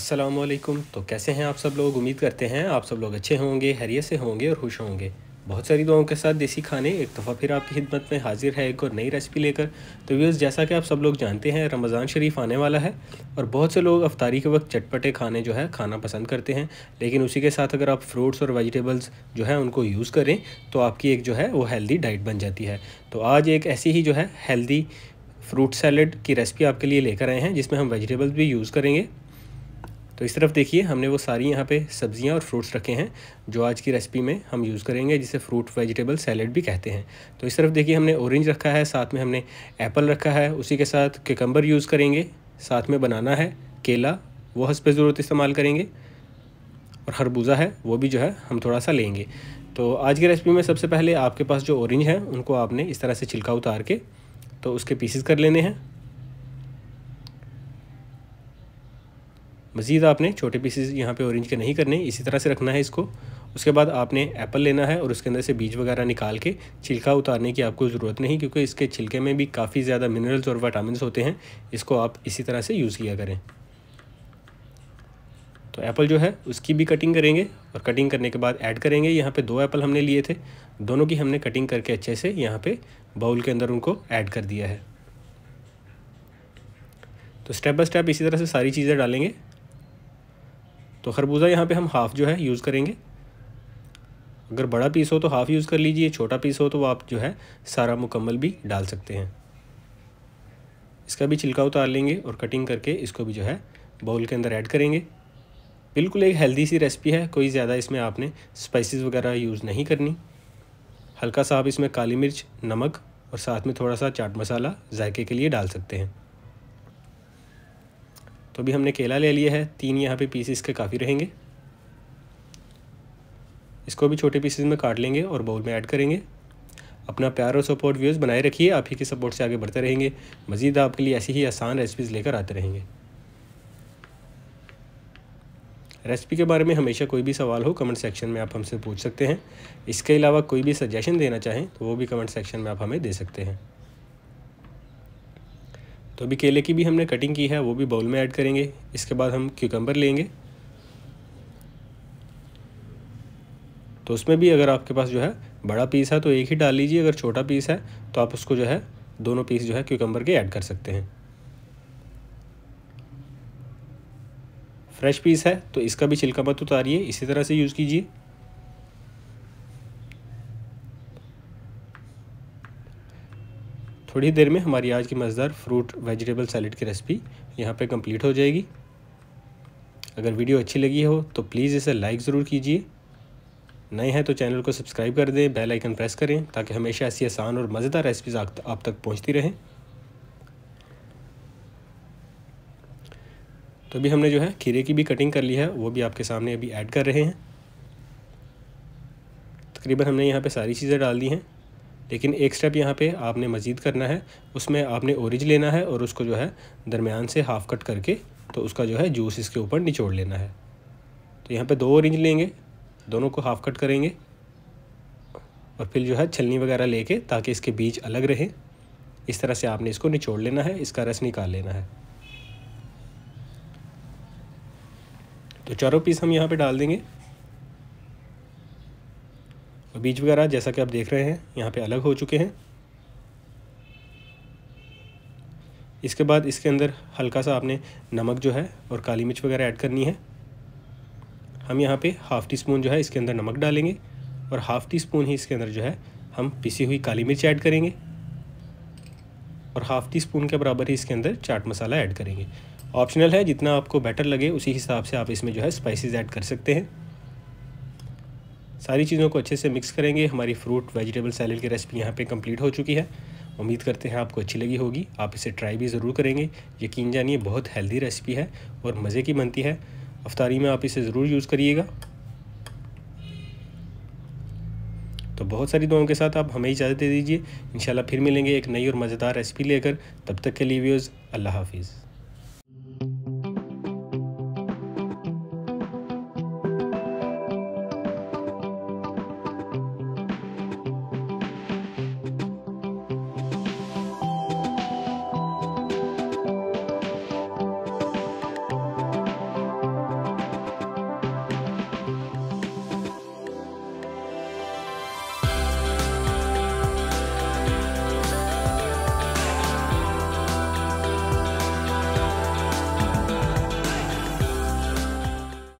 असलम तो कैसे हैं आप सब लोग उम्मीद करते हैं आप सब लोग अच्छे होंगे हरियत से होंगे और खुश होंगे बहुत सारी दुआओं के साथ देसी खाने एक दफ़ा फिर आपकी खिदमत में हाजिर है एक और नई रेसिपी लेकर तो व्यूज़ जैसा कि आप सब लोग जानते हैं रमज़ान शरीफ आने वाला है और बहुत से लोग अफ्तारी के वक्त चटपटे खाने जो है खाना पसंद करते हैं लेकिन उसी के साथ अगर आप फ्रूट्स और वेजिटेबल्स जो है उनको यूज़ करें तो आपकी एक जो है वो हेल्दी डाइट बन जाती है तो आज एक ऐसी ही जो है हेल्दी फ्रूट सैलड की रेसिपी आपके लिए लेकर आए हैं जिसमें हम वेजिटेबल्स भी यूज़ करेंगे तो इस तरफ देखिए हमने वो सारी यहाँ पे सब्जियाँ और फ्रूट्स रखे हैं जो आज की रेसिपी में हम यूज़ करेंगे जिसे फ्रूट वेजिटेबल सैलड भी कहते हैं तो इस तरफ देखिए हमने ऑरेंज रखा है साथ में हमने एप्पल रखा है उसी के साथ केकम्बर यूज़ करेंगे साथ में बनाना है केला वो हंस पे ज़रूरत इस्तेमाल करेंगे और खरबूजा है वो भी जो है हम थोड़ा सा लेंगे तो आज की रेसिपी में सबसे पहले आपके पास जो ऑरेंज है उनको आपने इस तरह से छिलका उतार के तो उसके पीसेस कर लेने हैं मज़ीद आपने छोटे पीसेज यहाँ पे ऑरेंज के नहीं करने इसी तरह से रखना है इसको उसके बाद आपने एप्पल लेना है और उसके अंदर से बीज वगैरह निकाल के छिलका उतारने की आपको ज़रूरत नहीं क्योंकि इसके छिलके में भी काफ़ी ज़्यादा मिनरल्स और वाइटामिन होते हैं इसको आप इसी तरह से यूज़ किया करें तो एप्पल जो है उसकी भी कटिंग करेंगे और कटिंग करने के बाद ऐड करेंगे यहाँ पर दो एप्पल हमने लिए थे दोनों की हमने कटिंग करके अच्छे से यहाँ पर बाउल के अंदर उनको ऐड कर दिया है तो स्टेप बाय स्टेप इसी तरह से सारी चीज़ें डालेंगे तो खरबूजा यहाँ पे हम हाफ़ जो है यूज़ करेंगे अगर बड़ा पीस हो तो हाफ़ यूज़ कर लीजिए छोटा पीस हो तो आप जो है सारा मुकम्मल भी डाल सकते हैं इसका भी छिलका उतार लेंगे और कटिंग करके इसको भी जो है बाउल के अंदर ऐड करेंगे बिल्कुल एक हेल्दी सी रेसिपी है कोई ज़्यादा इसमें आपने स्पाइसेस वगैरह यूज़ नहीं करनी हल्का सा आप इसमें काली मिर्च नमक और साथ में थोड़ा सा चाट मसाला जायके के लिए डाल सकते हैं तो अभी हमने केला ले लिया है तीन यहाँ पे पीसेस के काफ़ी रहेंगे इसको भी छोटे पीसेस में काट लेंगे और बाउल में ऐड करेंगे अपना प्यार और सपोर्ट व्यूज़ बनाए रखिए आप ही के सपोर्ट से आगे बढ़ते रहेंगे मज़ीद आपके लिए ऐसी ही आसान रेसिपीज़ लेकर आते रहेंगे रेसिपी के बारे में हमेशा कोई भी सवाल हो कमेंट सेक्शन में आप हमसे पूछ सकते हैं इसके अलावा कोई भी सजेशन देना चाहें तो वो भी कमेंट सेक्शन में आप हमें दे सकते हैं तो अभी केले की भी हमने कटिंग की है वो भी बाउल में ऐड करेंगे इसके बाद हम क्यूकम्बर लेंगे तो उसमें भी अगर आपके पास जो है बड़ा पीस है तो एक ही डाल लीजिए अगर छोटा पीस है तो आप उसको जो है दोनों पीस जो है क्यूकम्बर के ऐड कर सकते हैं फ्रेश पीस है तो इसका भी छिलका मत उतारिए इसी तरह से यूज़ कीजिए थोड़ी देर में हमारी आज की मज़ेदार फ्रूट वेजिटेबल सैलड की रेसिपी यहाँ पर कम्प्लीट हो जाएगी अगर वीडियो अच्छी लगी हो तो प्लीज़ इसे लाइक ज़रूर कीजिए नए हैं तो चैनल को सब्सक्राइब कर दें बेल आइकन प्रेस करें ताकि हमेशा ऐसी आसान और मज़ेदार रेसिपीज़ आप तक पहुँचती रहें तो अभी हमने जो है खीरे की भी कटिंग कर ली है वो भी आपके सामने अभी ऐड कर रहे हैं तकरीबन हमने यहाँ पे सारी चीज़ें डाल दी हैं लेकिन एक स्टेप यहाँ पे आपने मज़ीद करना है उसमें आपने औरज लेना है और उसको जो है दरमियान से हाफ़ कट करके तो उसका जो है जूस इसके ऊपर निचोड़ लेना है तो यहाँ पे दो औरज लेंगे दोनों को हाफ़ कट करेंगे और फिर जो है छलनी वगैरह लेके ताकि इसके बीज अलग रहें इस तरह से आपने इसको निचोड़ लेना है इसका रस निकाल लेना है तो चारों पीस हम यहाँ पे डाल देंगे और बीज वगैरह जैसा कि आप देख रहे हैं यहाँ पे अलग हो चुके हैं इसके बाद इसके अंदर हल्का सा आपने नमक जो है और काली मिर्च वगैरह ऐड करनी है हम यहाँ पे हाफ़ टी स्पून जो है इसके अंदर नमक डालेंगे और हाफ़ टी स्पून ही इसके अंदर जो है हम पिसी हुई काली मिर्च ऐड करेंगे और हाफ़ टी स्पून के बराबर ही इसके अंदर चाट मसाला ऐड करेंगे ऑप्शनल है जितना आपको बेटर लगे उसी हिसाब से आप इसमें जो है स्पाइसेस ऐड कर सकते हैं सारी चीज़ों को अच्छे से मिक्स करेंगे हमारी फ्रूट वेजिटेबल सैलड की रेसिपी यहाँ पे कंप्लीट हो चुकी है उम्मीद करते हैं आपको अच्छी लगी होगी आप इसे ट्राई भी ज़रूर करेंगे यकीन जानिए बहुत हेल्दी रेसिपी है और मज़े की बनती है अफ्तारी में आप इसे ज़रूर यूज़ करिएगा तो बहुत सारी दुआओं के साथ आप हमें इजाज़त दे दीजिए इंशाल्लाह फिर मिलेंगे एक नई और मज़ेदार रेसिपी लेकर तब तक के लिए व्यूज़ अल्लाह हाफिज़